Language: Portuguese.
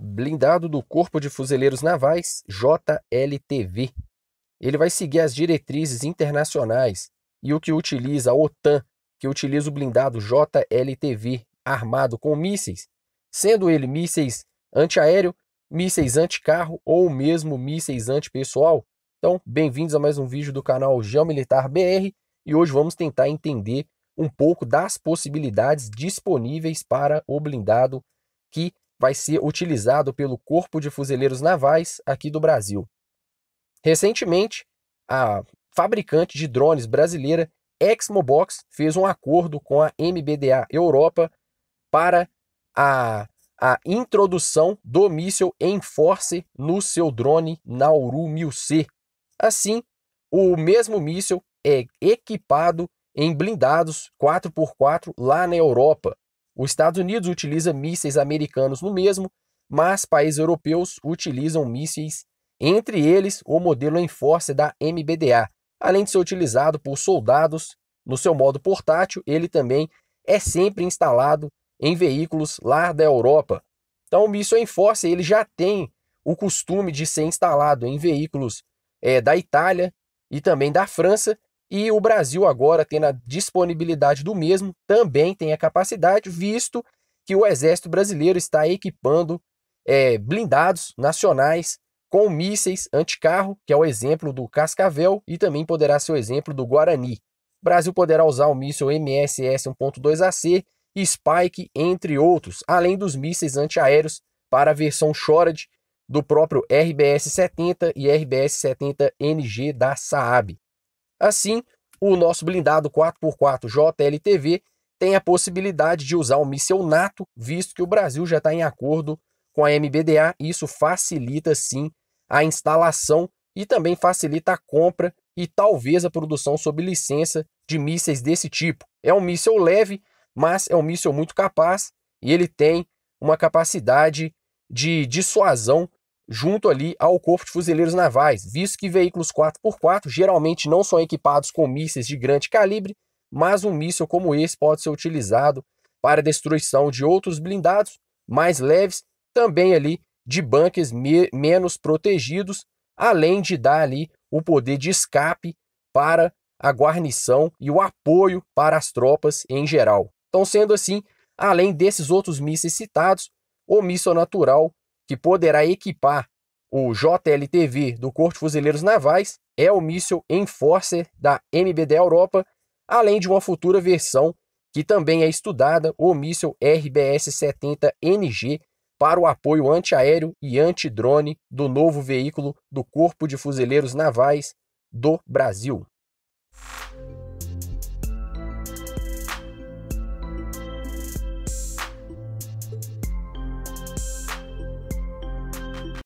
blindado do Corpo de Fuzileiros Navais, JLTV. Ele vai seguir as diretrizes internacionais e o que utiliza a OTAN, que utiliza o blindado JLTV armado com mísseis, sendo ele mísseis antiaéreo, mísseis anticarro ou mesmo mísseis antipessoal. Então, bem-vindos a mais um vídeo do canal Geomilitar BR e hoje vamos tentar entender um pouco das possibilidades disponíveis para o blindado que vai ser utilizado pelo Corpo de Fuzileiros Navais aqui do Brasil. Recentemente, a fabricante de drones brasileira Exmobox fez um acordo com a MBDA Europa para a, a introdução do míssil Enforce no seu drone Nauru 1000C. Assim, o mesmo míssil é equipado em blindados 4x4 lá na Europa, os Estados Unidos utilizam mísseis americanos no mesmo, mas países europeus utilizam mísseis, entre eles o modelo Enforce da MBDA. Além de ser utilizado por soldados no seu modo portátil, ele também é sempre instalado em veículos lá da Europa. Então o míssil Enforce ele já tem o costume de ser instalado em veículos é, da Itália e também da França, e o Brasil agora, tendo a disponibilidade do mesmo, também tem a capacidade, visto que o Exército Brasileiro está equipando é, blindados nacionais com mísseis anticarro, que é o exemplo do Cascavel, e também poderá ser o exemplo do Guarani. O Brasil poderá usar o míssil MSS 1.2AC e Spike, entre outros, além dos mísseis antiaéreos para a versão Shorad do próprio RBS-70 e RBS-70NG da Saab. Assim, o nosso blindado 4x4 JLTV tem a possibilidade de usar o um míssel NATO, visto que o Brasil já está em acordo com a MBDA, e isso facilita sim a instalação e também facilita a compra e talvez a produção sob licença de mísseis desse tipo. É um míssel leve, mas é um míssel muito capaz e ele tem uma capacidade de dissuasão junto ali ao Corpo de Fuzileiros Navais, visto que veículos 4x4 geralmente não são equipados com mísseis de grande calibre, mas um míssil como esse pode ser utilizado para destruição de outros blindados mais leves, também ali de bunkers me menos protegidos, além de dar ali o poder de escape para a guarnição e o apoio para as tropas em geral. Então, sendo assim, além desses outros mísseis citados, o míssil natural que poderá equipar o JLTV do Corpo de Fuzileiros Navais é o míssil Enforcer da MBD Europa, além de uma futura versão que também é estudada, o míssil RBS-70NG, para o apoio antiaéreo e antidrone do novo veículo do Corpo de Fuzileiros Navais do Brasil.